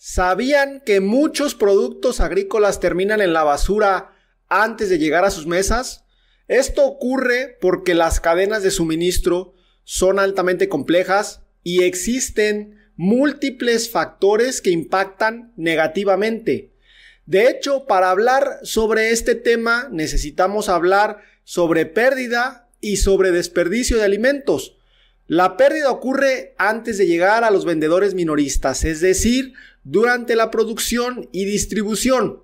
¿Sabían que muchos productos agrícolas terminan en la basura antes de llegar a sus mesas? Esto ocurre porque las cadenas de suministro son altamente complejas y existen múltiples factores que impactan negativamente. De hecho, para hablar sobre este tema necesitamos hablar sobre pérdida y sobre desperdicio de alimentos. La pérdida ocurre antes de llegar a los vendedores minoristas, es decir, durante la producción y distribución.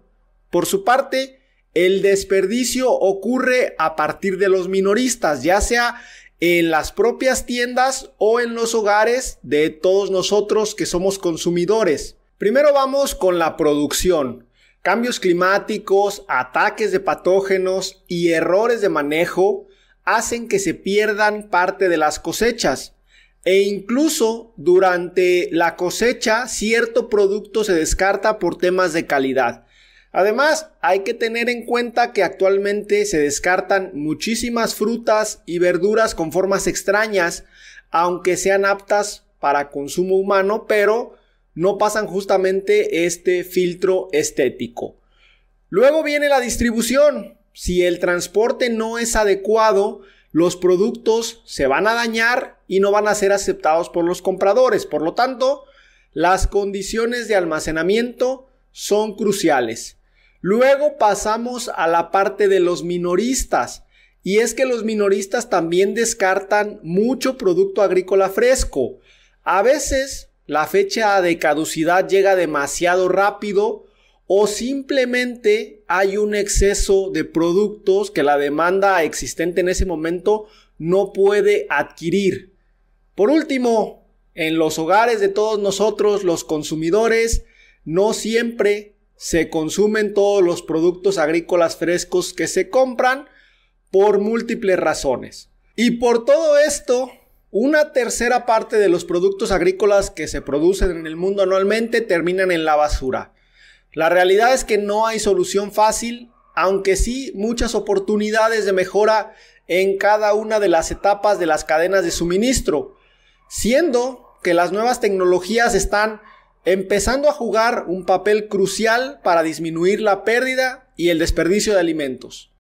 Por su parte, el desperdicio ocurre a partir de los minoristas, ya sea en las propias tiendas o en los hogares de todos nosotros que somos consumidores. Primero vamos con la producción. Cambios climáticos, ataques de patógenos y errores de manejo hacen que se pierdan parte de las cosechas. E incluso durante la cosecha cierto producto se descarta por temas de calidad. Además, hay que tener en cuenta que actualmente se descartan muchísimas frutas y verduras con formas extrañas, aunque sean aptas para consumo humano, pero no pasan justamente este filtro estético. Luego viene la distribución. Si el transporte no es adecuado, los productos se van a dañar y no van a ser aceptados por los compradores. Por lo tanto, las condiciones de almacenamiento son cruciales. Luego pasamos a la parte de los minoristas. Y es que los minoristas también descartan mucho producto agrícola fresco. A veces la fecha de caducidad llega demasiado rápido o simplemente hay un exceso de productos que la demanda existente en ese momento no puede adquirir. Por último, en los hogares de todos nosotros, los consumidores, no siempre se consumen todos los productos agrícolas frescos que se compran por múltiples razones. Y por todo esto, una tercera parte de los productos agrícolas que se producen en el mundo anualmente terminan en la basura. La realidad es que no hay solución fácil, aunque sí muchas oportunidades de mejora en cada una de las etapas de las cadenas de suministro, siendo que las nuevas tecnologías están empezando a jugar un papel crucial para disminuir la pérdida y el desperdicio de alimentos.